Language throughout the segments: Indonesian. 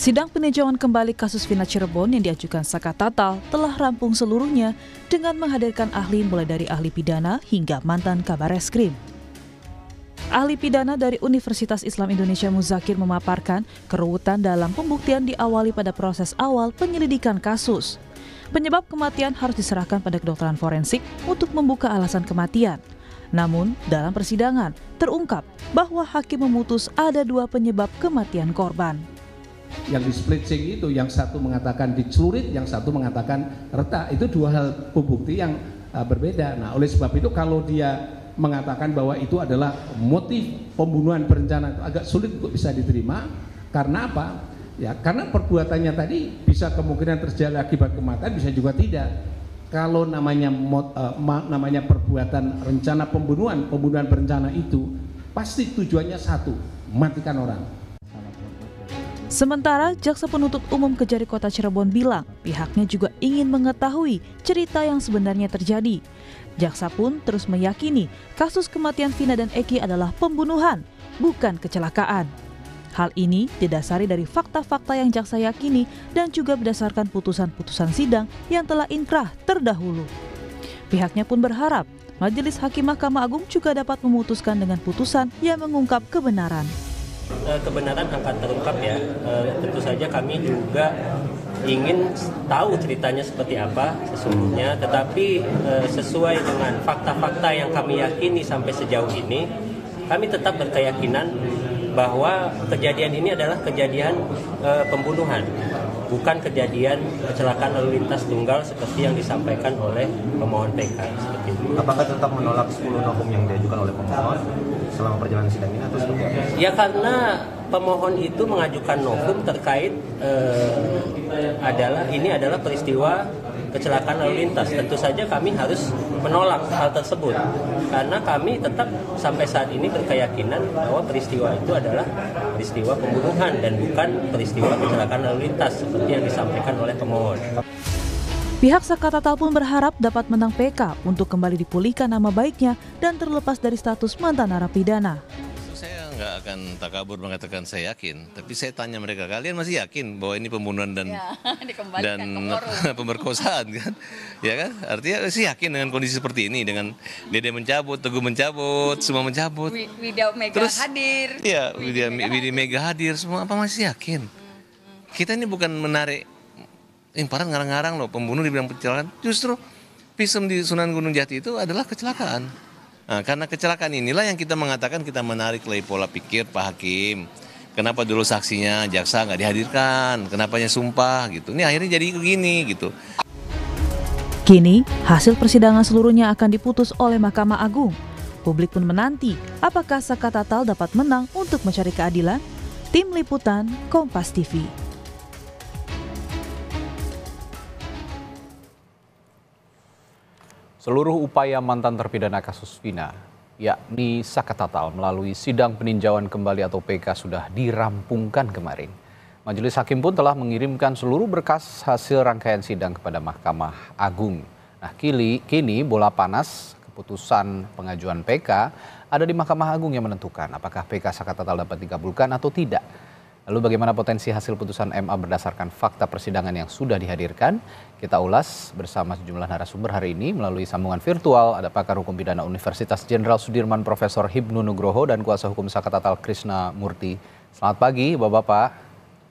Sidang peninjauan kembali kasus Vina Cirebon yang diajukan Saka Tatal telah rampung seluruhnya dengan menghadirkan ahli mulai dari ahli pidana hingga mantan kabar eskrim. Ahli pidana dari Universitas Islam Indonesia Muzakir memaparkan keruutan dalam pembuktian diawali pada proses awal penyelidikan kasus. Penyebab kematian harus diserahkan pada kedokteran forensik untuk membuka alasan kematian. Namun, dalam persidangan terungkap bahwa hakim memutus ada dua penyebab kematian korban yang di splitting itu yang satu mengatakan dicelurit yang satu mengatakan retak itu dua hal bukti yang uh, berbeda nah oleh sebab itu kalau dia mengatakan bahwa itu adalah motif pembunuhan berencana itu agak sulit untuk bisa diterima karena apa ya karena perbuatannya tadi bisa kemungkinan terjadi akibat kematian bisa juga tidak kalau namanya mot, uh, ma, namanya perbuatan rencana pembunuhan pembunuhan berencana itu pasti tujuannya satu matikan orang Sementara, Jaksa Penuntut Umum Kejari Kota Cirebon bilang pihaknya juga ingin mengetahui cerita yang sebenarnya terjadi. Jaksa pun terus meyakini kasus kematian Vina dan Eki adalah pembunuhan, bukan kecelakaan. Hal ini didasari dari fakta-fakta yang jaksa yakini dan juga berdasarkan putusan-putusan sidang yang telah inkrah terdahulu. Pihaknya pun berharap Majelis Hakim Mahkamah Agung juga dapat memutuskan dengan putusan yang mengungkap kebenaran. Eh, kebenaran akan terungkap ya. Eh, tentu saja kami juga ingin tahu ceritanya seperti apa sesungguhnya, tetapi eh, sesuai dengan fakta-fakta yang kami yakini sampai sejauh ini, kami tetap berkeyakinan bahwa kejadian ini adalah kejadian pembunuhan, bukan kejadian kecelakaan lalu lintas tunggal seperti yang disampaikan oleh pemohon PK. Apakah tetap menolak 10 hukum yang diajukan oleh pemohon? selama perjalanan sidang ini atau seperti apa? Ya karena pemohon itu mengajukan novum terkait eh, adalah ini adalah peristiwa kecelakaan lalu lintas. Tentu saja kami harus menolak hal tersebut karena kami tetap sampai saat ini berkeyakinan bahwa peristiwa itu adalah peristiwa pembunuhan dan bukan peristiwa kecelakaan lalu lintas seperti yang disampaikan oleh pemohon. Pihak Sakatatal pun berharap dapat menang PK untuk kembali dipulihkan nama baiknya dan terlepas dari status mantan narapidana. Saya nggak akan takabur mengatakan saya yakin, tapi saya tanya mereka, kalian masih yakin bahwa ini pembunuhan dan ya, dan pemerkosaan kan? Ya kan? Artinya sih yakin dengan kondisi seperti ini dengan Dede mencabut, Teguh mencabut, semua mencabut. Widya Mega Terus, hadir. Iya, Widya Mega hadir, semua apa masih yakin? Kita ini bukan menarik Imparan ngarang-ngarang loh pembunuh dibilang kecelakaan. Justru visum di Sunan Gunung Jati itu adalah kecelakaan. Nah, karena kecelakaan inilah yang kita mengatakan kita menarik lagi pola pikir Pak Hakim. Kenapa dulu saksinya jaksa nggak dihadirkan? Kenapanya sumpah gitu? Ini akhirnya jadi begini gitu. Kini hasil persidangan seluruhnya akan diputus oleh Mahkamah Agung. Publik pun menanti apakah Saka Tatal dapat menang untuk mencari keadilan. Tim Liputan Kompas TV. seluruh upaya mantan terpidana kasus Vina, yakni Saka Tatal melalui sidang peninjauan kembali atau PK sudah dirampungkan kemarin. Majelis Hakim pun telah mengirimkan seluruh berkas hasil rangkaian sidang kepada Mahkamah Agung. Nah, kini, kini bola panas keputusan pengajuan PK ada di Mahkamah Agung yang menentukan apakah PK Saka Tatal dapat dikabulkan atau tidak. Lalu bagaimana potensi hasil putusan MA berdasarkan fakta persidangan yang sudah dihadirkan? Kita ulas bersama sejumlah narasumber hari ini melalui sambungan virtual. Ada pakar hukum pidana Universitas Jenderal Sudirman Profesor Hibnu Nugroho dan kuasa hukum Sakatatal Krishna Murti. Selamat pagi Bapak-Bapak.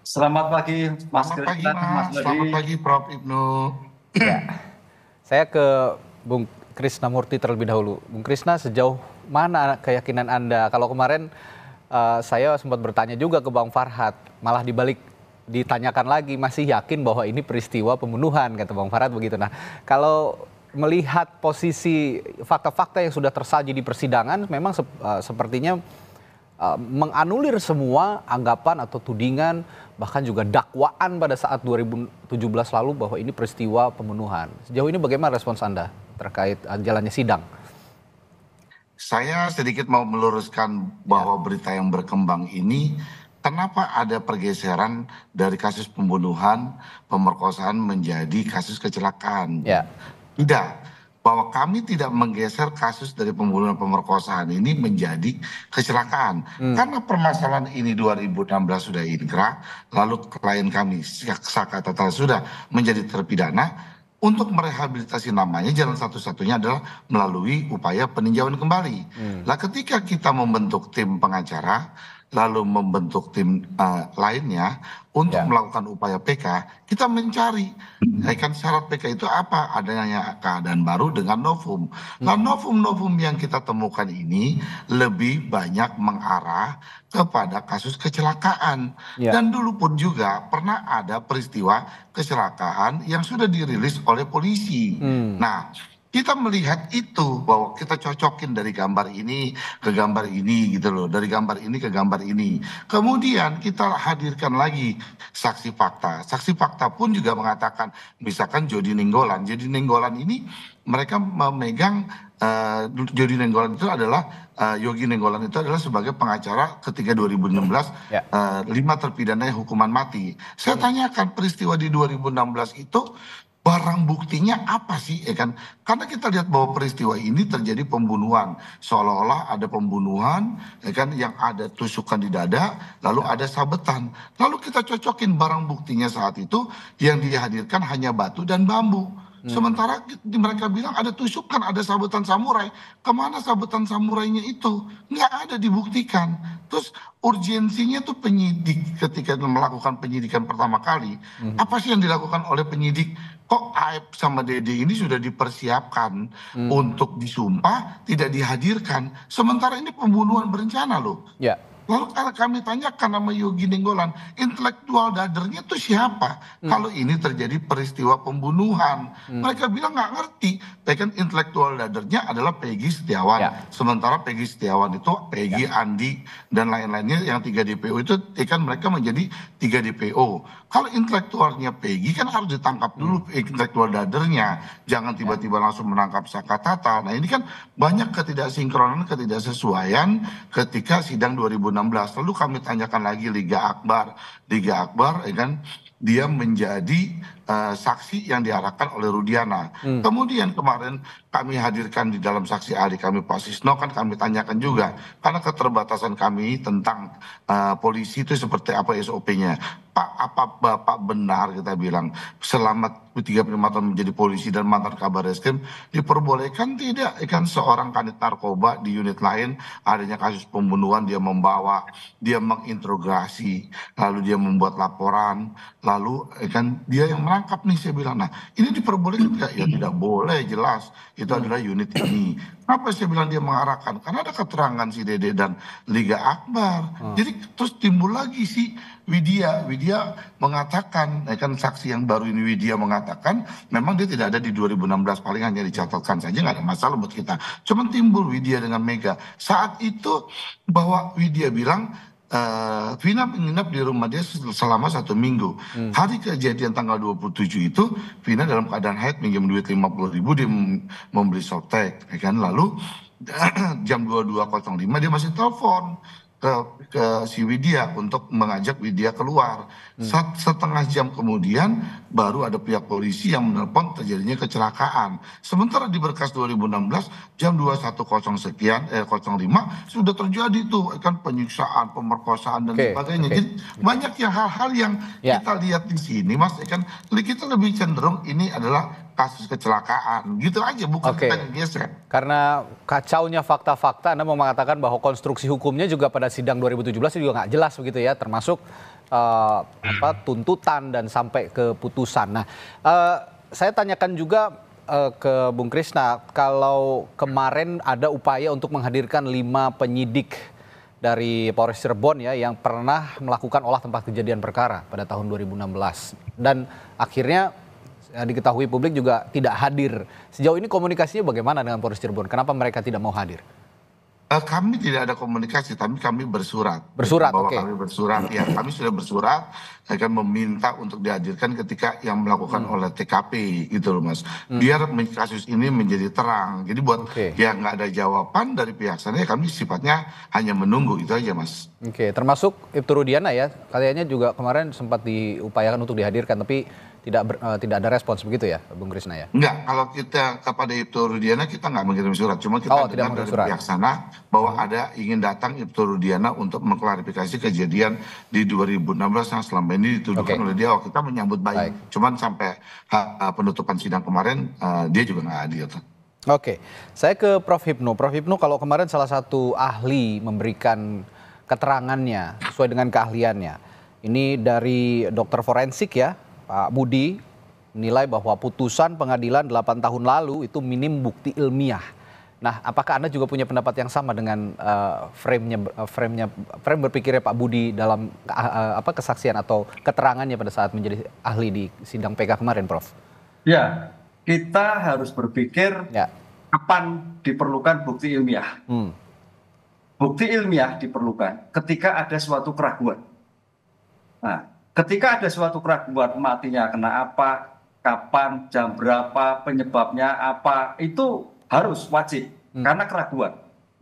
Selamat pagi Mas Selamat pagi, Mas. Mas Selamat pagi Prof. Ibnu. Ya. Saya ke Bung Krishna Murti terlebih dahulu. Bung Krishna sejauh mana keyakinan Anda kalau kemarin uh, saya sempat bertanya juga ke Bang Farhad, malah dibalik ditanyakan lagi masih yakin bahwa ini peristiwa pembunuhan kata Bang Farhad begitu. Nah, kalau melihat posisi fakta-fakta yang sudah tersaji di persidangan memang se uh, eh, sepertinya uh, menganulir semua anggapan atau tudingan bahkan juga dakwaan pada saat 2017 lalu bahwa ini peristiwa pembunuhan. Sejauh ini bagaimana respons Anda terkait uh, jalannya sidang? saya sedikit mau meluruskan bahwa ya. berita yang berkembang ini kenapa ada pergeseran dari kasus pembunuhan, pemerkosaan menjadi kasus kecelakaan? Ya. Tidak bahwa kami tidak menggeser kasus dari pembunuhan pemerkosaan ini menjadi kecelakaan. Hmm. Karena permasalahan ini 2016 sudah inkrah, lalu klien kami Saka Tata sudah menjadi terpidana, untuk merehabilitasi namanya jalan satu-satunya adalah melalui upaya peninjauan kembali. Nah, ketika kita membentuk tim pengacara lalu membentuk tim uh, lainnya untuk ya. melakukan upaya PK, kita mencari kan syarat PK itu apa? Adanya keadaan baru dengan novum. Hmm. Nah, novum-novum yang kita temukan ini lebih banyak mengarah kepada kasus kecelakaan. Ya. Dan dulu pun juga pernah ada peristiwa kecelakaan yang sudah dirilis oleh polisi. Hmm. Nah, kita melihat itu bahwa kita cocokin dari gambar ini ke gambar ini gitu loh, dari gambar ini ke gambar ini. Kemudian kita hadirkan lagi saksi fakta. Saksi fakta pun juga mengatakan misalkan Jody Nenggolan. Jody Nenggolan ini mereka memegang uh, Jody Nenggolan itu adalah uh, Yogi Nenggolan itu adalah sebagai pengacara ketika 2016 yeah. uh, lima terpidana hukuman mati. Saya hmm. tanyakan peristiwa di 2016 itu barang buktinya apa sih ya kan karena kita lihat bahwa peristiwa ini terjadi pembunuhan seolah-olah ada pembunuhan ya kan yang ada tusukan di dada lalu ada sabetan lalu kita cocokin barang buktinya saat itu yang dihadirkan hanya batu dan bambu hmm. sementara di mereka bilang ada tusukan ada sabetan samurai kemana sabetan samurainya itu nggak ada dibuktikan terus urgensinya tuh penyidik ketika melakukan penyidikan pertama kali hmm. apa sih yang dilakukan oleh penyidik kok Aib sama Dede ini sudah dipersiapkan hmm. untuk disumpah tidak dihadirkan sementara ini pembunuhan berencana loh ya. lalu kalau kami tanyakan nama Yogi Nenggolan intelektual dadernya itu siapa hmm. kalau ini terjadi peristiwa pembunuhan hmm. mereka bilang nggak ngerti kan intelektual dadernya adalah Peggy Setiawan ya. sementara Peggy Setiawan itu Peggy ya. Andi dan lain-lainnya yang tiga DPO itu kan mereka menjadi tiga DPO kalau intelektualnya Peggy kan harus ditangkap dulu hmm. intelektual dadernya, jangan tiba-tiba ya. langsung menangkap saka tata. Nah ini kan banyak ketidaksinkronan, ketidaksesuaian ketika sidang 2016. Lalu kami tanyakan lagi Liga Akbar, Liga Akbar, ya kan dia menjadi Eh, saksi yang diarahkan oleh Rudiana. Hmm. Kemudian kemarin kami hadirkan di dalam saksi ahli kami Pak Sisno kan kami tanyakan juga karena keterbatasan kami tentang uh, polisi itu seperti apa SOP-nya. Pak apa Bapak benar kita bilang selamat 35 tahun menjadi polisi dan mantan kabar reskrim diperbolehkan tidak ikan ya seorang kanit narkoba di unit lain adanya kasus pembunuhan dia membawa dia menginterogasi lalu dia membuat laporan lalu eh, kan dia yang merangkap nih saya bilang nah ini diperbolehkan tidak ya, ya tidak boleh jelas itu adalah unit ini kenapa saya bilang dia mengarahkan karena ada keterangan si Dede dan Liga Akbar hmm. jadi terus timbul lagi si Widya Widya mengatakan ya kan saksi yang baru ini Widya mengatakan memang dia tidak ada di 2016 paling hanya dicatatkan saja nggak ada masalah buat kita cuman timbul Widya dengan Mega saat itu bahwa Widya bilang Eh, Vina menginap di rumah dia selama satu minggu. Hmm. Hari kejadian tanggal 27 itu Vina dalam keadaan haid minjem duit 50 ribu dia membeli softtek, ya kan? Lalu jam 22.05 dia masih telepon ke, ke si Widya untuk mengajak Widya keluar. Hmm. Set, setengah jam kemudian baru ada pihak polisi yang menelpon terjadinya kecelakaan. Sementara di berkas 2016 jam 21.00 sekian eh 05 sudah terjadi tuh kan penyiksaan, pemerkosaan dan okay, sebagainya. Okay. Jadi banyak ya hal-hal yang yeah. kita lihat di sini Mas ya kan kita lebih cenderung ini adalah kasus kecelakaan. Gitu aja, bukan okay. kita geser. Karena kacaunya fakta-fakta, Anda mau mengatakan bahwa konstruksi hukumnya juga pada sidang 2017 juga nggak jelas begitu ya, termasuk uh, apa, tuntutan dan sampai keputusan Nah, uh, saya tanyakan juga eh, ke Bung Krisna, kalau kemarin ada upaya untuk menghadirkan lima penyidik dari Polres Cirebon ya yang pernah melakukan olah tempat kejadian perkara pada tahun 2016 dan akhirnya Eh, diketahui publik juga tidak hadir. Sejauh ini komunikasinya bagaimana dengan Polres Cirebon? Kenapa mereka tidak mau hadir? Eh, kami tidak ada komunikasi, tapi kami bersurat. Bersurat, bahwa okay. kami bersurat. Ya, kami sudah bersurat akan meminta untuk dihadirkan ketika yang melakukan hmm. oleh TKP gitu loh mas. Hmm. Biar kasus ini menjadi terang. Jadi buat okay. yang nggak ada jawaban dari pihak sana, ya kami sifatnya hanya menunggu itu aja mas. Oke, okay. termasuk Ibtu Rudiana ya, katanya juga kemarin sempat diupayakan untuk dihadirkan, tapi tidak ber, uh, tidak ada respons begitu ya, Bung Krisna ya? Enggak, kalau kita kepada Ibtu Rudiana kita nggak mengirim surat, cuma kita oh, dengar dari surat. pihak sana bahwa hmm. ada ingin datang Ibtu Rudiana untuk mengklarifikasi kejadian di 2016 yang selama ini dituduhkan okay. oleh dia. Oh, kita menyambut baik. baik. Cuman sampai uh, penutupan sidang kemarin uh, dia juga nggak hadir. Oke, saya ke Prof Hipnu. Prof Hipnu kalau kemarin salah satu ahli memberikan keterangannya sesuai dengan keahliannya. Ini dari dokter forensik ya, Pak Budi menilai bahwa putusan pengadilan 8 tahun lalu itu minim bukti ilmiah. Nah, apakah Anda juga punya pendapat yang sama dengan uh, frame-nya uh, frame-nya frame berpikirnya Pak Budi dalam uh, apa kesaksian atau keterangannya pada saat menjadi ahli di sidang PK kemarin, Prof? Ya, kita harus berpikir ya. kapan diperlukan bukti ilmiah. Hmm. Bukti ilmiah diperlukan ketika ada suatu keraguan. Nah, ketika ada suatu keraguan matinya kena apa, kapan, jam berapa, penyebabnya apa, itu harus wajib hmm. karena keraguan.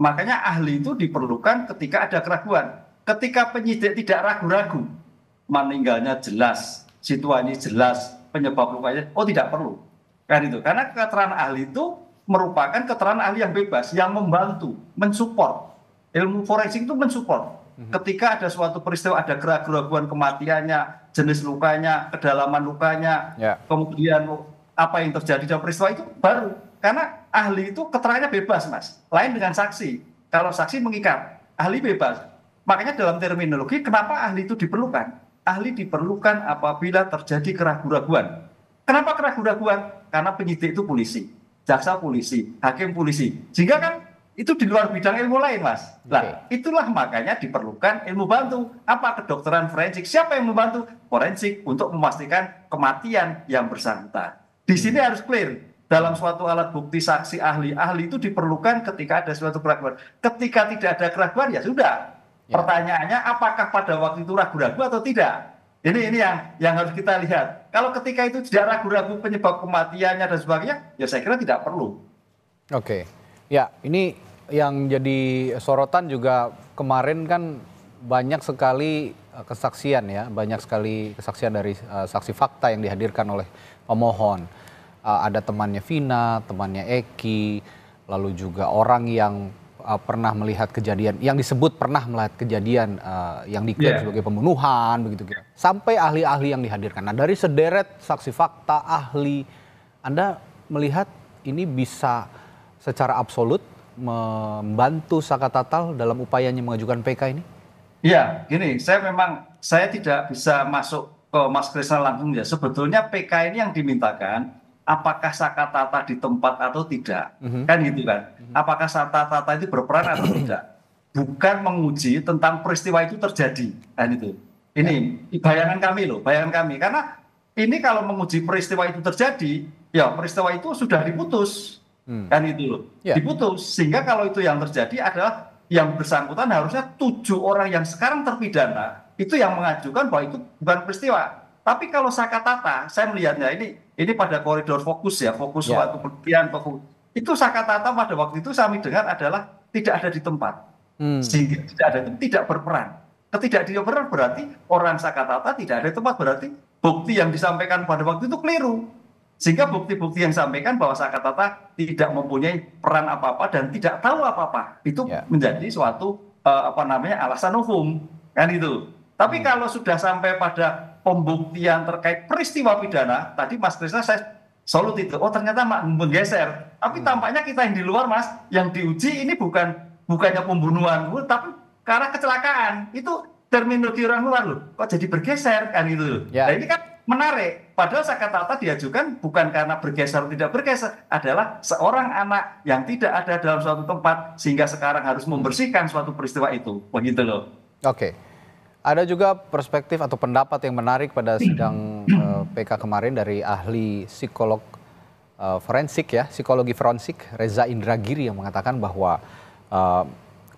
Makanya ahli itu diperlukan ketika ada keraguan. Ketika penyidik tidak ragu-ragu, meninggalnya jelas, situasi jelas, penyebab lukanya, oh tidak perlu. Kan itu. Karena keterangan ahli itu merupakan keterangan ahli yang bebas, yang membantu, mensupport. Ilmu forensik itu mensupport Mhm. Ketika ada suatu peristiwa, ada keraguan-keraguan kematiannya, jenis lukanya, kedalaman lukanya, yeah. kemudian apa yang terjadi dalam peristiwa itu baru. Karena ahli itu keterangannya bebas, Mas. Lain dengan saksi. Kalau saksi mengikat, ahli bebas. Makanya dalam terminologi, kenapa ahli itu diperlukan? Ahli diperlukan apabila terjadi keraguan keraguan Kenapa keraguan keraguan Karena penyidik itu polisi, jaksa polisi, hakim polisi. Sehingga kan itu di luar bidang ilmu lain, Mas. Nah, itulah makanya diperlukan ilmu bantu. Apa kedokteran forensik? Siapa yang membantu? Forensik untuk memastikan kematian yang bersangkutan. Di hmm. sini harus clear. Dalam suatu alat bukti saksi ahli, ahli itu diperlukan ketika ada suatu keraguan. Ketika tidak ada keraguan ya sudah. Yeah. Pertanyaannya apakah pada waktu itu ragu-ragu atau tidak? Ini ini yang yang harus kita lihat. Kalau ketika itu tidak ragu-ragu penyebab kematiannya dan sebagainya, ya saya kira tidak perlu. Oke. Okay. Ya, ini yang jadi sorotan juga kemarin kan banyak sekali eh, kesaksian ya, banyak sekali kesaksian dari uh, saksi fakta yang dihadirkan oleh pemohon. Uh, ada temannya Vina, temannya Eki, lalu juga orang yang uh, pernah melihat kejadian, yang disebut pernah melihat kejadian uh, yang diklaim yeah. sebagai pembunuhan, begitu kira. Sampai ahli-ahli yang dihadirkan. Nah dari sederet saksi fakta, ahli, Anda melihat ini bisa secara absolut membantu Saka Tatal dalam upayanya mengajukan PK ini? Ya, gini, saya memang saya tidak bisa masuk ke Mas Krisna langsung ya. Sebetulnya PK ini yang dimintakan apakah Saka Tata di tempat atau tidak. Mm -hmm. Kan gitu kan. Apakah Saka Tata itu berperan atau mhm. tidak. Bukan menguji tentang peristiwa itu terjadi. Kan itu. Ini ya. bayangan kami loh, bayangan kami. Karena ini kalau menguji peristiwa itu terjadi, ya peristiwa itu sudah diputus Hmm. kan itu loh yeah. diputus sehingga kalau itu yang terjadi adalah yang bersangkutan harusnya tujuh orang yang sekarang terpidana itu yang mengajukan bahwa itu bukan peristiwa tapi kalau sakatata saya melihatnya ini ini pada koridor fokus ya fokus yeah. waktu fokus itu sakatata pada waktu itu kami dengar adalah tidak ada di tempat hmm. sehingga tidak ada tidak berperan ketidak berperan berarti orang sakatata tidak ada di tempat berarti bukti yang disampaikan pada waktu itu keliru sehingga bukti-bukti yang sampaikan bahwa Tata tidak mempunyai peran apa-apa dan tidak tahu apa-apa itu ya. menjadi suatu uh, apa namanya alasan hukum kan itu. Tapi hmm. kalau sudah sampai pada pembuktian terkait peristiwa pidana, tadi Mas Krisna saya solut itu, oh ternyata menggeser. Tapi hmm. tampaknya kita yang di luar Mas, yang diuji ini bukan bukannya pembunuhan, tapi karena kecelakaan. Itu terminologi orang luar loh. Kok jadi bergeser kan itu? Ya. Nah ini kan menarik. Padahal Sakatata diajukan bukan karena bergeser atau tidak bergeser, adalah seorang anak yang tidak ada dalam suatu tempat sehingga sekarang harus membersihkan suatu peristiwa itu. Begitu oh, loh. Oke. Ada juga perspektif atau pendapat yang menarik pada sidang eh, PK kemarin dari ahli psikolog uh, forensik ya, psikologi forensik Reza Indragiri yang mengatakan bahwa uh,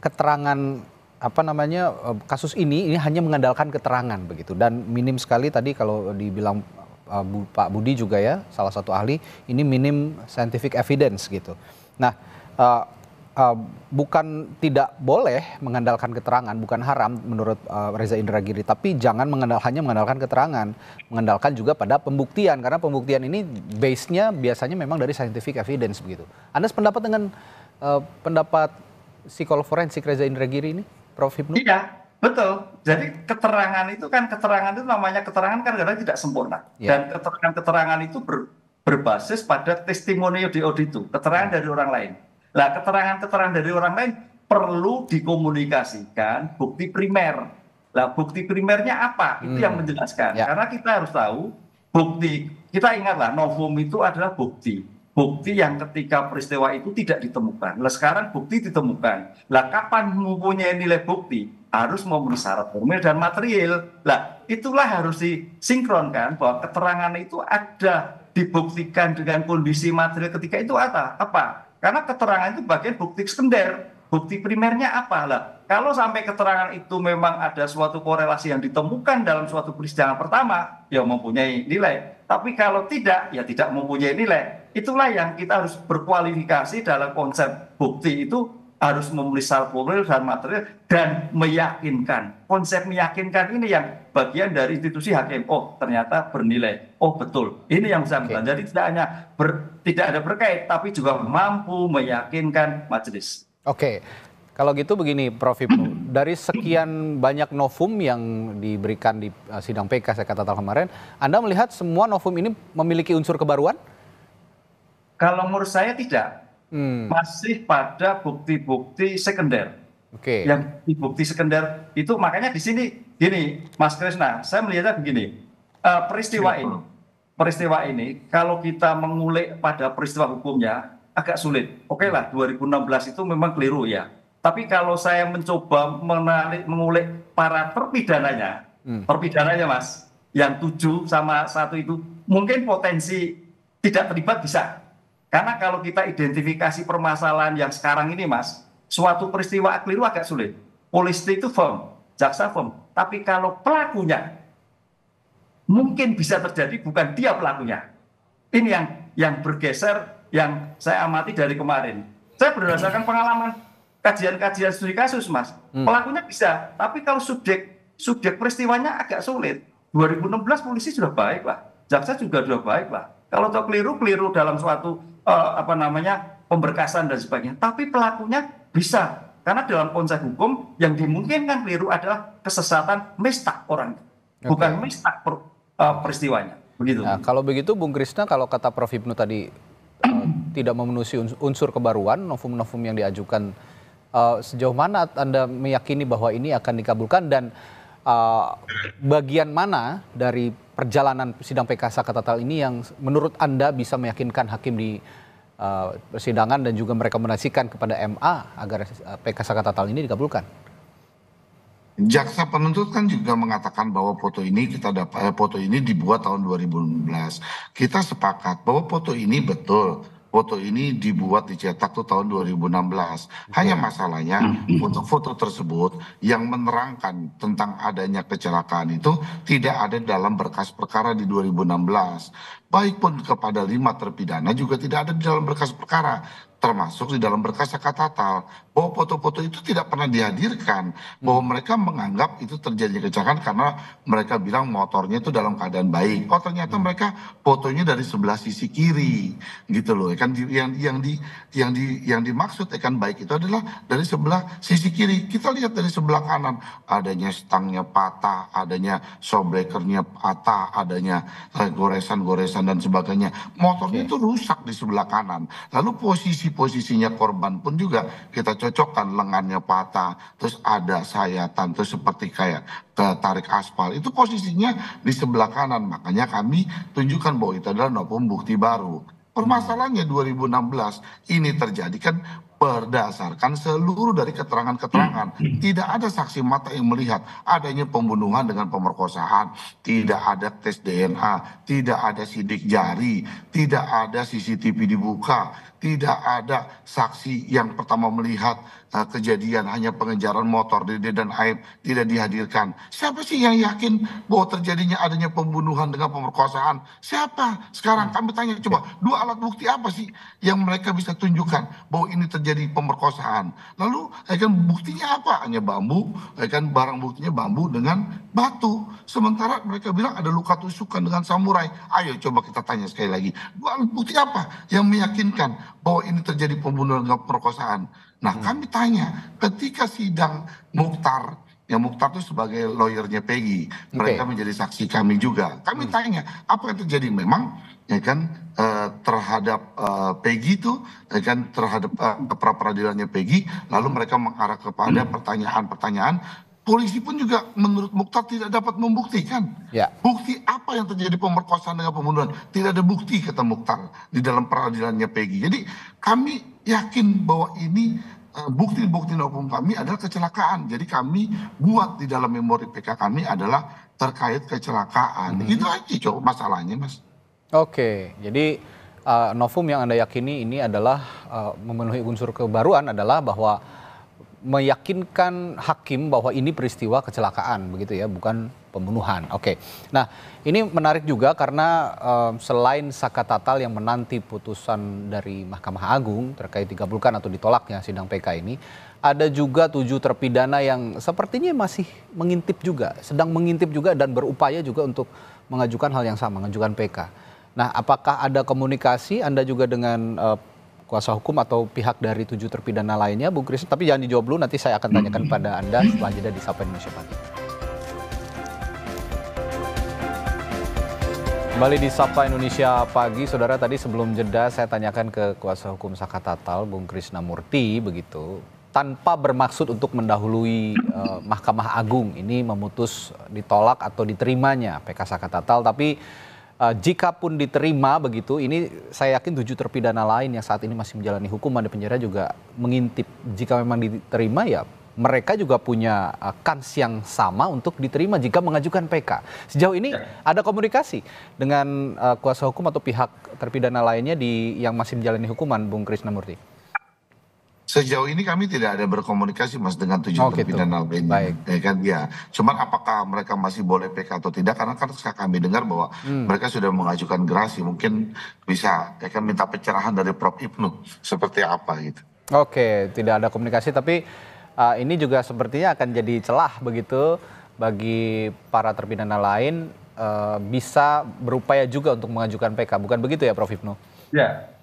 keterangan apa namanya eh, kasus ini ini hanya mengandalkan keterangan begitu dan minim sekali tadi kalau dibilang uh, Pak Budi juga ya salah satu ahli ini minim scientific evidence gitu. Nah uh, uh, bukan tidak boleh mengandalkan keterangan bukan haram menurut uh, Reza Indragiri tapi jangan mengandal hanya mengandalkan keterangan mengandalkan juga pada pembuktian karena pembuktian ini base nya biasanya memang dari scientific evidence begitu. Anda sependapat dengan uh, pendapat psikolog forensik Reza Indragiri ini? Prof Hipnu? Iya, betul. Jadi keterangan itu kan keterangan itu namanya keterangan kan karena tidak sempurna. Ya. Dan keterangan-keterangan itu ber, berbasis pada testimoni di auditu, keterangan ya. dari orang lain. Nah, keterangan-keterangan dari orang lain perlu dikomunikasikan bukti primer. Nah, bukti primernya apa? Itu hmm. yang menjelaskan. Ya. Karena kita harus tahu bukti. Kita ingatlah novum itu adalah bukti bukti yang ketika peristiwa itu tidak ditemukan. Nah sekarang bukti ditemukan. Lah kapan mempunyai nilai bukti? Harus memenuhi syarat formil dan material. Lah itulah harus disinkronkan bahwa keterangan itu ada dibuktikan dengan kondisi material ketika itu ada. Apa? Karena keterangan itu bagian bukti sekunder. Bukti primernya apa? Lah kalau sampai keterangan itu memang ada suatu korelasi yang ditemukan dalam suatu peristiwa pertama, ya mempunyai nilai. Tapi kalau tidak, ya tidak mempunyai nilai itulah yang kita harus berkualifikasi dalam konsep bukti itu harus memenuhi syarat dan material dan meyakinkan. Konsep meyakinkan ini yang bagian dari institusi hakim. Oh, ternyata bernilai. Oh, betul. Ini yang saya okay. Jadi tidak hanya ber, tidak ada berkait, tapi juga mampu meyakinkan majelis. Oke. Okay. Kalau gitu begini, Prof. Ibu. dari sekian banyak novum yang diberikan di eh, sidang PK saya katakan kemarin, Anda melihat semua novum ini memiliki unsur kebaruan? Kalau menurut saya tidak. Hmm. Masih pada bukti-bukti sekunder. Oke. Okay. Yang bukti sekunder itu makanya di sini gini, Mas Krisna, saya melihatnya begini. Uh, peristiwa ini, peristiwa ini kalau kita mengulik pada peristiwa hukumnya agak sulit. Oke okay lah, 2016 itu memang keliru ya. Tapi kalau saya mencoba menarik mengulik para terpidananya, hmm. terpidananya Mas, yang tujuh sama satu itu mungkin potensi tidak terlibat bisa. Karena kalau kita identifikasi permasalahan yang sekarang ini, Mas, suatu peristiwa keliru agak sulit. Polisi itu firm, jaksa firm. Tapi kalau pelakunya, mungkin bisa terjadi bukan dia pelakunya. Ini yang yang bergeser yang saya amati dari kemarin. Saya berdasarkan pengalaman kajian-kajian studi kasus, Mas. Hmm. Pelakunya bisa, tapi kalau subjek subjek peristiwanya agak sulit. 2016 polisi sudah baik Pak. jaksa juga sudah baik Pak. Kalau keliru keliru dalam suatu uh, apa namanya pemberkasan dan sebagainya. Tapi pelakunya bisa karena dalam konsep hukum yang dimungkinkan keliru adalah kesesatan mistak orang, okay. bukan mistak per, uh, peristiwanya. Begitu. Nah, kalau begitu Bung Krisna kalau kata Prof Hipnu tadi uh, tidak memenuhi unsur kebaruan novum-novum yang diajukan uh, sejauh mana Anda meyakini bahwa ini akan dikabulkan dan uh, bagian mana dari perjalanan sidang PK Tatal ini yang menurut Anda bisa meyakinkan hakim di uh, persidangan dan juga merekomendasikan kepada MA agar eh, PK Saka Tatal ini dikabulkan? Jaksa penuntut kan juga mengatakan bahwa foto ini kita dapat eh, foto ini dibuat tahun 2016. Kita sepakat bahwa foto ini betul foto ini dibuat dicetak tuh tahun 2016. Hanya masalahnya hmm, hmm. foto-foto tersebut yang menerangkan tentang adanya kecelakaan itu tidak ada dalam berkas perkara di 2016. Baik pun kepada lima terpidana juga tidak ada di dalam berkas perkara termasuk di dalam berkas akta bahwa foto-foto itu tidak pernah dihadirkan bahwa hmm. mereka menganggap itu terjadi kecelakaan karena mereka bilang motornya itu dalam keadaan baik oh ternyata hmm. mereka fotonya dari sebelah sisi kiri gitu loh kan yang yang di yang di yang dimaksud ikan eh, baik itu adalah dari sebelah sisi kiri kita lihat dari sebelah kanan adanya stangnya patah adanya showbreakernya patah adanya eh, goresan-goresan dan sebagainya motornya itu rusak di sebelah kanan lalu posisi posisinya korban pun juga kita coba cocokan lengannya patah, terus ada sayatan, terus seperti kayak ketarik aspal. Itu posisinya di sebelah kanan, makanya kami tunjukkan bahwa itu adalah novum bukti baru. Permasalahannya 2016 ini terjadi kan berdasarkan seluruh dari keterangan-keterangan. Hmm, hmm. Tidak ada saksi mata yang melihat adanya pembunuhan dengan pemerkosaan, tidak ada tes DNA, tidak ada sidik jari, tidak ada CCTV dibuka, tidak ada saksi yang pertama melihat uh, kejadian hanya pengejaran motor Dede dan Aib tidak dihadirkan. Siapa sih yang yakin bahwa terjadinya adanya pembunuhan dengan pemerkosaan? Siapa? Sekarang hmm. kami tanya coba, dua alat bukti apa sih yang mereka bisa tunjukkan bahwa ini terjadi terjadi pemerkosaan. Lalu kan buktinya apa? Hanya bambu, kan barang buktinya bambu dengan batu. Sementara mereka bilang ada luka tusukan dengan samurai. Ayo coba kita tanya sekali lagi. Bukti apa yang meyakinkan bahwa ini terjadi pembunuhan dengan pemerkosaan? Nah, hmm. kami tanya, ketika sidang Mukhtar yang Mukhtar itu sebagai lawyernya Peggy. Mereka okay. menjadi saksi kami juga. Kami hmm. tanya, apa yang terjadi? Memang ya kan eh, terhadap eh, Peggy itu ya kan terhadap eh, pra peradilannya Peggy, lalu mereka mengarah kepada hmm. pertanyaan-pertanyaan polisi pun juga menurut Mukhtar tidak dapat membuktikan. Ya. Bukti apa yang terjadi pemerkosaan dengan pembunuhan? Tidak ada bukti kata Mukhtar di dalam peradilannya Peggy. Jadi kami yakin bahwa ini Eh, bukti-bukti hukum kami adalah kecelakaan. Jadi kami buat di dalam memori PK kami adalah terkait kecelakaan. Hmm. Itu aja cok masalahnya mas. Oke, jadi uh, novum yang anda yakini ini adalah uh, memenuhi unsur kebaruan adalah bahwa meyakinkan hakim bahwa ini peristiwa kecelakaan begitu ya, bukan pembunuhan. Oke. Nah, ini menarik juga karena um, selain Saka Tatal yang menanti putusan dari Mahkamah Agung terkait dikabulkan atau ditolaknya sidang PK ini, ada juga tujuh terpidana yang sepertinya masih mengintip juga, sedang mengintip juga dan berupaya juga untuk mengajukan hal yang sama, mengajukan PK. Nah, apakah ada komunikasi Anda juga dengan uh, kuasa hukum atau pihak dari tujuh terpidana lainnya, Bung Kris. Tapi jangan dijawab dulu, nanti saya akan tanyakan pada Anda setelah jeda di Sapa Indonesia Pagi. Kembali di Sapa Indonesia Pagi, Saudara, tadi sebelum jeda saya tanyakan ke kuasa hukum Saka Tatal, Bung Krisna Murti, begitu. Tanpa bermaksud untuk mendahului eh, Mahkamah Agung, ini memutus ditolak atau diterimanya PK Saka Tatal, tapi uh, eh, jika pun diterima begitu, ini saya yakin tujuh terpidana lain yang saat ini masih menjalani hukuman di penjara juga mengintip jika memang diterima ya mereka juga punya uh, kans yang sama untuk diterima jika mengajukan PK. Sejauh ini ya. ada komunikasi dengan uh, kuasa hukum atau pihak terpidana lainnya di yang masih menjalani hukuman, Bung Krisnamurti. Sejauh ini kami tidak ada berkomunikasi mas dengan tujuh oh, terpidana gitu. lainnya, ya kan? Ya, cuman apakah mereka masih boleh PK atau tidak? Karena kan kami dengar bahwa hmm. mereka sudah mengajukan gerasi, mungkin bisa ya kan minta pencerahan dari Prof Ibnu seperti apa gitu. Oke, tidak ada komunikasi, tapi uh, ini juga sepertinya akan jadi celah begitu bagi para terpidana lain uh, bisa berupaya juga untuk mengajukan PK, bukan begitu ya, Prof Ibnu? Ya,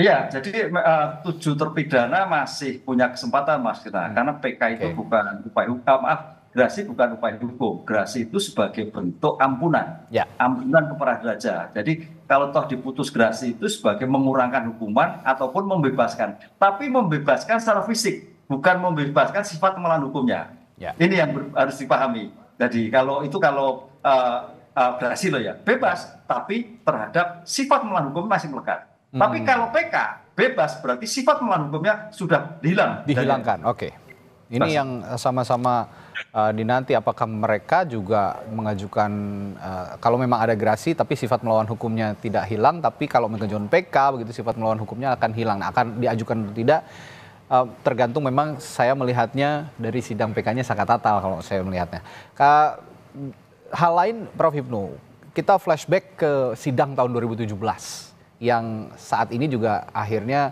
iya jadi eh, tujuh terpidana masih punya kesempatan mas kita hmm. karena pk itu bukan upaya hukum ah, maaf gerasi bukan upaya hukum gerasi itu sebagai bentuk ampunan ya. ampunan kepada raja. jadi kalau toh diputus gerasi itu sebagai mengurangkan hukuman ataupun membebaskan tapi membebaskan secara fisik bukan membebaskan sifat kemalahan hukumnya ya. ini yang harus dipahami jadi kalau itu kalau uh, uh, gerasi loh ya bebas, ya. tapi terhadap sifat melawan hukum masih melekat. Hmm. Tapi kalau PK bebas berarti sifat melawan hukumnya sudah hilang. Dihilangkan. Oke. Okay. Ini Mas. yang eh, sama-sama uh, dinanti apakah mereka juga mengajukan uh, kalau memang ada gerasi tapi sifat melawan hukumnya tidak hilang tapi kalau mengajukan PK begitu sifat melawan hukumnya akan hilang nah, akan diajukan atau tidak uh, tergantung memang saya melihatnya dari sidang PK-nya sangat total kalau saya melihatnya. Ka, hal lain Prof Hipnu, kita flashback ke sidang tahun 2017 yang saat ini juga akhirnya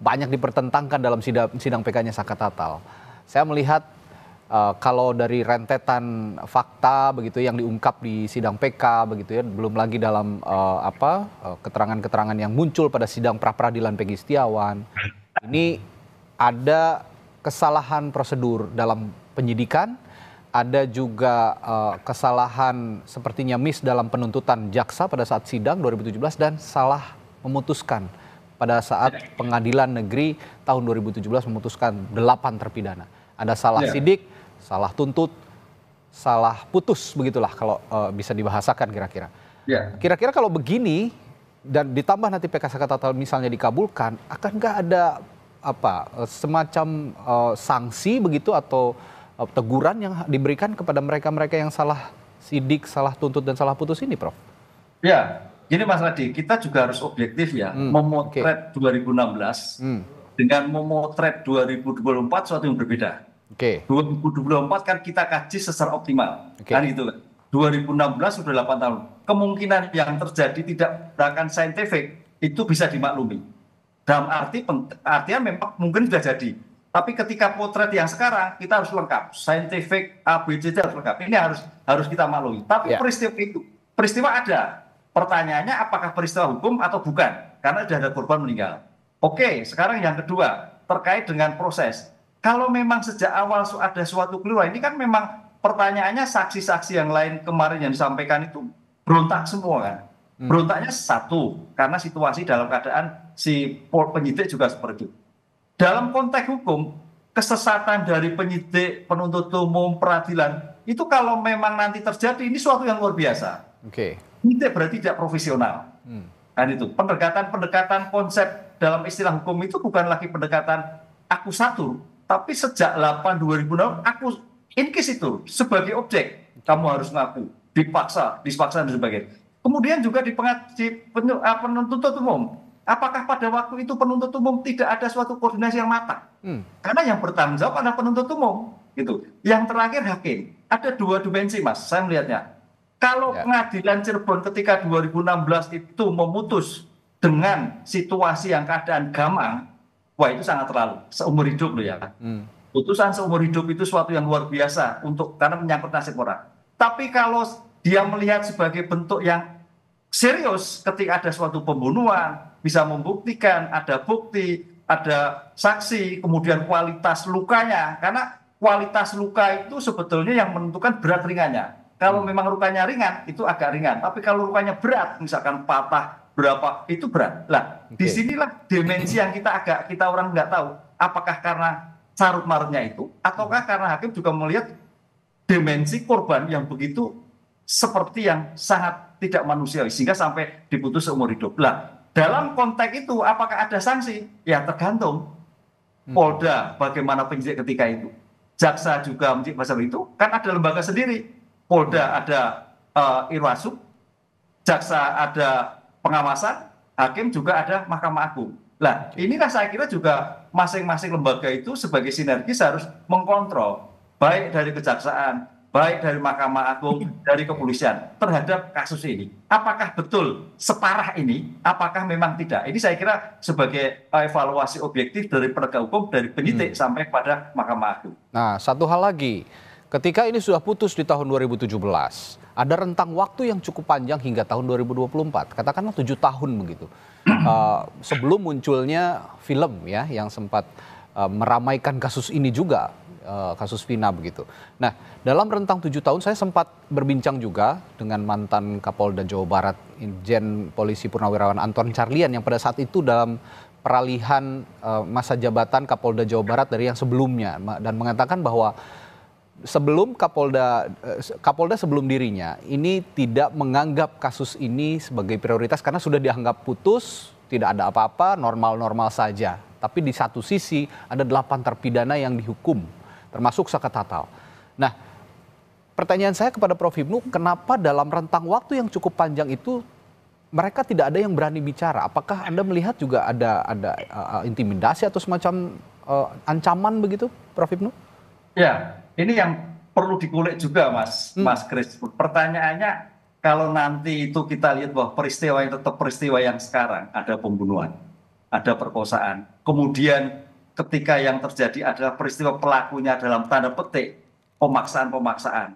banyak dipertentangkan dalam sidang, sidang PK-nya Sakatatal. Saya melihat uh, kalau dari rentetan fakta begitu yang diungkap di sidang PK begitu ya, belum lagi dalam uh, apa eh, keterangan-keterangan uh, yang muncul pada sidang pra peradilan Pegi Setiawan. Ini ada kesalahan prosedur dalam penyidikan, ada juga uh, kesalahan sepertinya miss dalam penuntutan jaksa pada saat sidang 2017 dan salah memutuskan pada saat pengadilan negeri tahun 2017 memutuskan delapan terpidana. Ada salah ya. sidik, salah tuntut, salah putus begitulah kalau e, bisa dibahasakan kira-kira. kira ya. Kira-kira kalau begini dan ditambah nanti PKS Sakatatal misalnya dikabulkan, akan nggak ada apa eh, semacam e, sanksi begitu atau e, teguran yang diberikan kepada mereka-mereka yang salah sidik, salah tuntut dan salah putus ini, Prof? Ya, Gini Mas Adi, kita juga harus objektif ya. Hmm. Memotret okay. 2016 hmm. dengan memotret 2024 suatu yang berbeda. Oke. Okay. 2024 kan kita kaji secara optimal. Okay. Kan itu 2016 kan? sudah 8 tahun. Kemungkinan yang terjadi tidak berdasarkan saintifik itu bisa dimaklumi. Dalam arti artian memang mungkin sudah jadi. Tapi ketika potret yang sekarang kita harus lengkap, saintifik, ABCD harus lengkap. Ini harus harus kita maklumi. Tapi yeah. peristiwa itu peristiwa ada, pertanyaannya apakah peristiwa hukum atau bukan? Karena sudah ada korban meninggal. Oke, sekarang yang kedua terkait dengan proses. Kalau memang sejak awal ada suatu keluar ini kan memang pertanyaannya saksi-saksi yang lain kemarin yang disampaikan itu berontak semua kan. Hmm. Berontaknya satu, karena situasi dalam keadaan si penyidik juga seperti itu. Dalam konteks hukum, kesesatan dari penyidik, penuntut umum, peradilan, itu kalau memang nanti terjadi, ini suatu yang luar biasa. Oke. Okay tidak berarti tidak profesional. Hmm. Kan itu pendekatan-pendekatan konsep dalam istilah hukum itu bukan lagi pendekatan aku satu, tapi sejak 8 2006 aku inkis itu sebagai objek kamu harus ngaku, dipaksa, dispaksa dan sebagainya. Kemudian juga di, ah, penuntut umum, apakah pada waktu itu penuntut umum tidak ada suatu koordinasi yang matang? Hmm. Karena yang bertanggung jawab adalah penuntut umum, gitu. Yang terakhir hakim. Ada dua dimensi, Mas, saya melihatnya. Kalau ya. pengadilan Cirebon ketika 2016 itu memutus dengan situasi yang keadaan gamang, wah itu sangat terlalu seumur hidup loh ya. Hmm. Putusan seumur hidup itu suatu yang luar biasa untuk karena menyangkut nasib orang. Tapi kalau dia melihat sebagai bentuk yang serius ketika ada suatu pembunuhan, bisa membuktikan ada bukti, ada saksi, kemudian kualitas lukanya karena kualitas luka itu sebetulnya yang menentukan berat ringannya. Kalau hmm. memang rukanya ringan, itu agak ringan. Tapi kalau rukanya berat, misalkan patah berapa, itu berat. Lah, okay. disinilah dimensi yang kita agak kita orang nggak tahu. Apakah karena carut marutnya itu, ataukah hmm. karena hakim juga melihat dimensi korban yang begitu seperti yang sangat tidak manusiawi sehingga sampai diputus seumur hidup. Lah, dalam konteks itu apakah ada sanksi? Ya tergantung hmm. Polda bagaimana penyidik ketika itu. Jaksa juga menyidik pasal itu kan ada lembaga sendiri Polda ada uh, eh, Irwasum, jaksa ada pengawasan, hakim juga ada Mahkamah Agung. Nah, inilah saya kira juga masing-masing lembaga itu sebagai sinergis harus mengkontrol baik dari kejaksaan, baik dari Mahkamah Agung, iya. dari kepolisian terhadap kasus ini. Apakah betul separah ini? Apakah memang tidak? Ini saya kira sebagai eh, evaluasi objektif dari penegak hukum, dari penyidik hmm. sampai kepada Mahkamah Agung. Nah, satu hal lagi. Ketika ini sudah putus di tahun 2017, ada rentang waktu yang cukup panjang hingga tahun 2024, katakanlah tujuh tahun begitu. Uh, sebelum munculnya film ya yang sempat uh, meramaikan kasus ini juga, uh, kasus Vina begitu. Nah, dalam rentang tujuh tahun saya sempat berbincang juga dengan mantan Kapolda Jawa Barat, Injen Polisi Purnawirawan Anton Carlian yang pada saat itu dalam peralihan uh, masa jabatan Kapolda Jawa Barat dari yang sebelumnya dan mengatakan bahwa sebelum Kapolda eh, Kapolda sebelum dirinya ini tidak menganggap kasus ini sebagai prioritas karena sudah dianggap putus, tidak ada apa-apa, normal-normal saja. Tapi di satu sisi ada delapan terpidana yang dihukum, termasuk Saka Tatal. Nah, pertanyaan saya kepada Prof Hipnu, kenapa dalam rentang waktu yang cukup panjang itu mereka tidak ada yang berani bicara? Apakah Anda melihat juga ada ada uh, intimidasi atau semacam uh, ancaman begitu, Prof Hipnu? Ya, ini yang perlu dikulik juga mas hmm. mas Chris pertanyaannya kalau nanti itu kita lihat bahwa peristiwa yang tetap peristiwa yang sekarang ada pembunuhan ada perkosaan kemudian ketika yang terjadi adalah peristiwa pelakunya dalam tanda petik pemaksaan-pemaksaan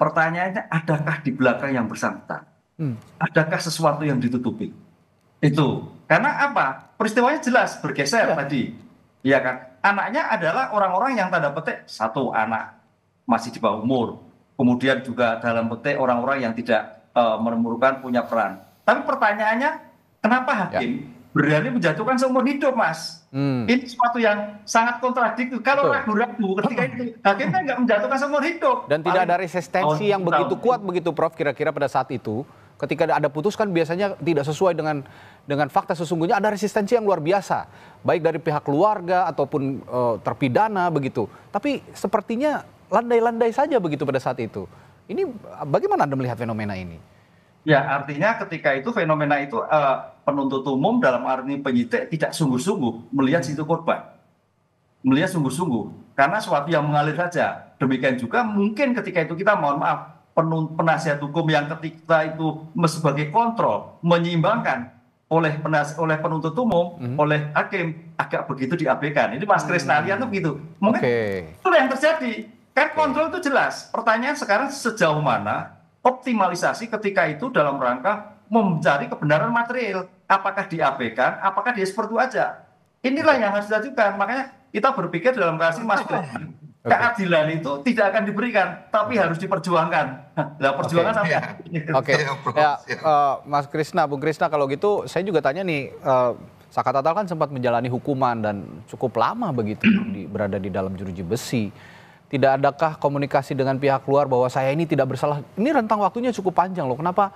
pertanyaannya adakah di belakang yang bersangkutan hmm. adakah sesuatu yang ditutupi itu karena apa peristiwanya jelas bergeser ya. tadi ya kan anaknya adalah orang-orang yang tanda petik satu anak masih di bawah umur. Kemudian juga dalam petik orang-orang yang tidak uh, punya peran. Tapi pertanyaannya, kenapa ya. hakim ya. berani menjatuhkan seumur hidup, Mas? Hmm. Ini sesuatu yang sangat kontradiktif. Kalau ragu-ragu ketika hmm. itu, hakim kan nggak menjatuhkan seumur hidup. Dan tidak ada resistensi oh, yang tahu. begitu kuat begitu, Prof. Kira-kira pada saat itu, ketika ada putuskan biasanya tidak sesuai dengan dengan fakta sesungguhnya ada resistensi yang luar biasa baik dari pihak keluarga ataupun e, terpidana begitu tapi sepertinya landai-landai saja begitu pada saat itu. Ini bagaimana Anda melihat fenomena ini? Ya, artinya ketika itu fenomena itu uh, penuntut umum dalam arti penyidik tidak sungguh-sungguh melihat situ korban. Melihat sungguh-sungguh. Karena suatu yang mengalir saja. Demikian juga mungkin ketika itu kita mohon maaf penasihat hukum yang ketika itu sebagai kontrol menyeimbangkan oleh penas oleh penuntut umum mm-hmm. oleh hakim agak begitu diabaikan ini mas Krisna mm-hmm. tuh hmm. begitu mungkin okay. itu yang terjadi Kan kontrol itu jelas. Pertanyaan sekarang sejauh mana optimalisasi ketika itu dalam rangka mencari kebenaran material. Apakah diabaikan, apakah dia seperti itu aja. Inilah yang harus diajukan. Makanya kita berpikir dalam kasih mas Keadilan itu tidak akan diberikan, tapi harus diperjuangkan. Nah, perjuangan okay. Oke. Okay. Iya, ya, uh, Mas Krisna, Bung Krisna, kalau gitu saya juga tanya nih, uh, Saka Tatal kan sempat menjalani hukuman dan cukup lama begitu di, berada di dalam jeruji besi. Tidak adakah komunikasi dengan pihak luar bahwa saya ini tidak bersalah? Ini rentang waktunya cukup panjang loh. Kenapa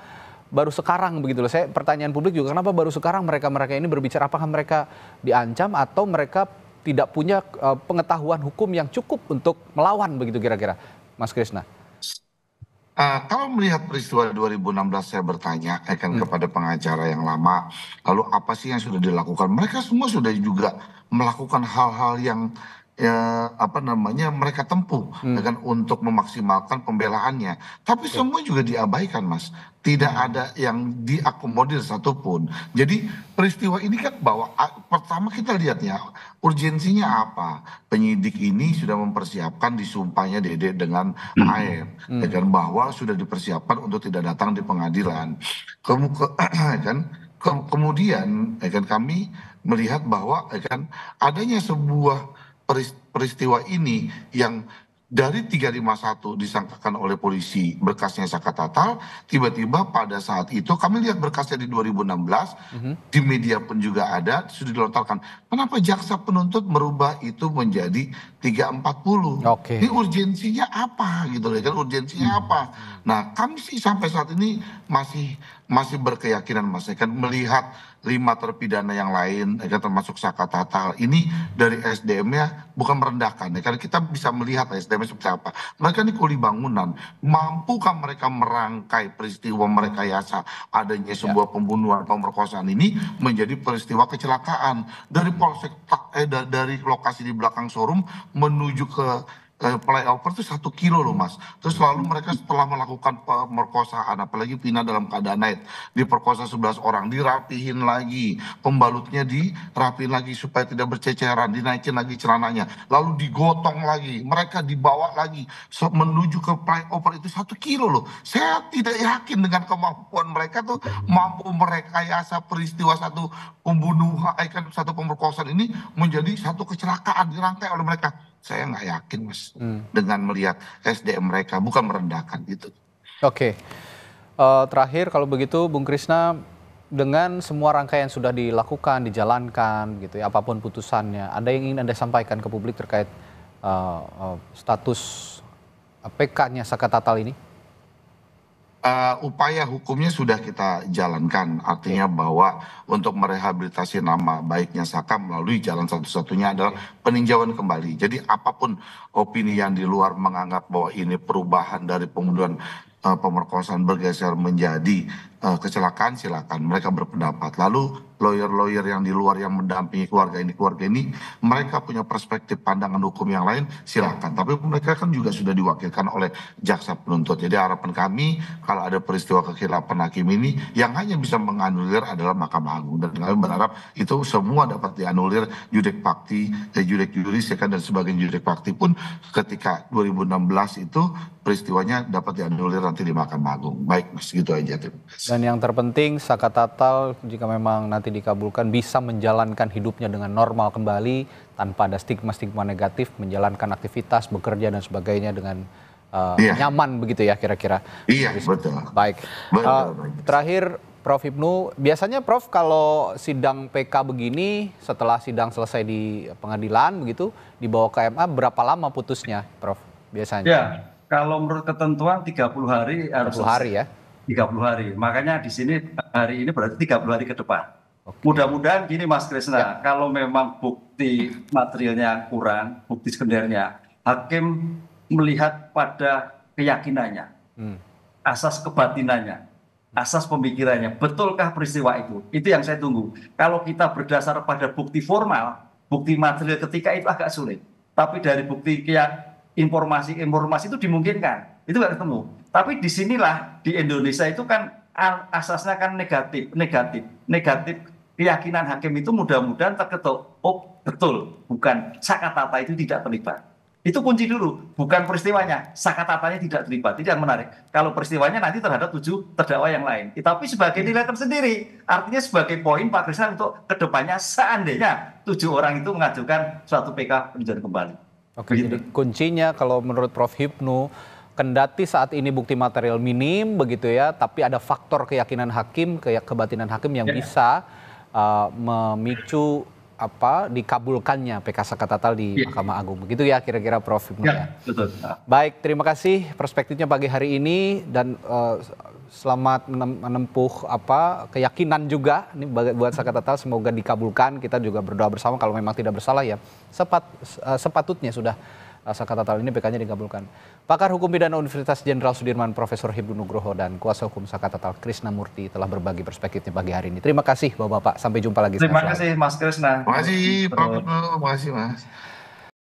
baru sekarang begitu loh. Saya pertanyaan publik juga kenapa baru sekarang mereka-mereka ini berbicara apakah mereka diancam atau mereka tidak punya uh, pengetahuan hukum yang cukup untuk melawan begitu kira-kira. Mas Krisna. Uh, eh, kalau melihat peristiwa 2016 saya bertanya eh, kan hmm. kepada pengacara yang lama, lalu apa sih yang sudah dilakukan? Mereka semua sudah juga melakukan hal-hal yang ya, apa namanya mereka tempuh hmm. dengan untuk memaksimalkan pembelaannya. Tapi okay. Ya. semua juga diabaikan, Mas. Tidak hmm. ada yang diakomodir satupun. Jadi peristiwa ini kan bahwa pertama kita lihatnya urgensinya apa? Penyidik ini sudah mempersiapkan disumpahnya Dede dengan hmm. air, hmm. dengan bahwa sudah dipersiapkan untuk tidak datang di pengadilan. Kamu ke kan kemudian ya kan kami melihat bahwa ya kan adanya sebuah peristiwa ini yang dari 351 disangkakan oleh polisi berkasnya Saka Tatal tiba-tiba pada saat itu kami lihat berkasnya di 2016 mm -hmm. di media pun juga ada sudah dilontarkan. Kenapa jaksa penuntut merubah itu menjadi 340? Okay. Ini urgensinya apa gitu loh kan urgensinya mm -hmm. apa? Nah, kami sih sampai saat ini masih masih berkeyakinan Mas kan melihat lima terpidana yang lain ya, kan, termasuk Saka Tatal ini dari SDM-nya bukan merendahkan ya karena kita bisa melihat SDM seperti apa mereka ini kuli bangunan mampukah mereka merangkai peristiwa mereka yasa adanya ya. sebuah ya. pembunuhan pemerkosaan ini menjadi peristiwa kecelakaan dari polsek eh, dari lokasi di belakang showroom menuju ke Eh, flyover itu satu kilo loh mas. Terus lalu mereka setelah melakukan pemerkosaan, apalagi Pina dalam keadaan naik, diperkosa 11 orang, dirapihin lagi, pembalutnya dirapihin lagi supaya tidak berceceran, dinaikin lagi celananya, lalu digotong lagi, mereka dibawa lagi menuju ke flyover itu satu kilo loh. Saya tidak yakin dengan kemampuan mereka tuh mampu merekayasa peristiwa satu pembunuhan, eh, kan satu pemerkosaan ini menjadi satu kecelakaan dirangkai oleh mereka saya nggak yakin mas hmm. dengan melihat SDM mereka bukan merendahkan itu. Oke, okay. uh, eh, terakhir kalau begitu Bung Krisna dengan semua rangkaian sudah dilakukan, dijalankan gitu ya, apapun putusannya, ada yang ingin anda sampaikan ke publik terkait uh, uh, status PK-nya Saka Tatal ini? Eh, upaya hukumnya sudah kita jalankan artinya iya. bahwa untuk merehabilitasi nama baiknya Saka melalui jalan satu-satunya iya. adalah peninjauan kembali. Jadi apapun opini yang di luar menganggap bahwa ini perubahan dari pembunuhan uh, eh, pemerkosaan bergeser menjadi uh, kecelakaan silakan mereka berpendapat. Lalu lawyer lawyer yang di luar yang mendampingi keluarga ini keluarga ini mereka punya perspektif pandangan hukum yang lain silakan tapi mereka kan juga sudah diwakilkan oleh jaksa penuntut jadi harapan kami kalau ada peristiwa kekhilafan hakim ini yang hanya bisa menganulir adalah Mahkamah Agung dan kami berharap itu semua dapat dianulir judek pakti eh, judek juris ya kan dan sebagian judek pakti pun ketika 2016 itu peristiwanya dapat dianulir nanti di Mahkamah Agung baik mas gitu aja terima dan yang terpenting Saka Tatal jika memang nanti dikabulkan bisa menjalankan hidupnya dengan normal kembali tanpa ada stigma-stigma negatif, menjalankan aktivitas, bekerja dan sebagainya dengan uh, iya. nyaman begitu ya kira-kira. Iya, Jadi, betul. Baik. uh, Terakhir Prof Ibnu, biasanya Prof kalau sidang PK begini setelah sidang selesai di pengadilan begitu dibawa ke MA berapa lama putusnya, Prof? Biasanya. Ya, kalau menurut ketentuan 30 hari harus 30 hari ya. 30 hari. Makanya di sini hari ini berarti 30 hari ke depan. Mudah-mudahan gini Mas Krisna, ya. kalau memang bukti materialnya kurang, bukti sekundernya, hakim melihat pada keyakinannya, hmm. asas kebatinannya, asas pemikirannya. Betulkah peristiwa itu? Itu yang saya tunggu. Kalau kita berdasar pada bukti formal, bukti material ketika itu agak sulit. Tapi dari bukti informasi-informasi itu dimungkinkan. Itu nggak ketemu. Tapi disinilah di Indonesia itu kan asasnya kan negatif, negatif, negatif keyakinan hakim itu mudah-mudahan terketuk. Oh, betul, bukan tata itu tidak terlibat. Itu kunci dulu, bukan peristiwanya. tatanya tidak terlibat, itu yang menarik. Kalau peristiwanya nanti terhadap tujuh terdakwa yang lain. Eh, tapi sebagai iya. nilai tersendiri, artinya sebagai poin Pak Krisna untuk kedepannya seandainya tujuh orang itu mengajukan suatu PK peninjauan kembali. Oke, Begitu. jadi kuncinya kalau menurut Prof. Hipnu, kendati saat ini bukti material minim begitu ya, tapi ada faktor keyakinan hakim, kebatinan hakim yang ya. bisa uh, memicu apa dikabulkannya PK Sakatatal di ya. Mahkamah Agung. Begitu ya kira-kira Prof. Ya, ya. Betul. Baik, terima kasih perspektifnya pagi hari ini dan uh, selamat menempuh apa keyakinan juga ini buat Saka Sakatatal semoga dikabulkan. Kita juga berdoa bersama kalau memang tidak bersalah ya. Sepat, uh, sepatutnya sudah Saka Sakatatal ini PK-nya dikabulkan. Pakar Hukum Pidana Universitas Jenderal Sudirman Profesor Hibnu Nugroho dan Kuasa Hukum Saka Sakatatal Murti telah berbagi perspektifnya pagi hari ini. Terima kasih Bapak-Bapak. Sampai jumpa lagi. Terima kasih Mas Krisna. Terima kasih Pak. Terima kasih Mas.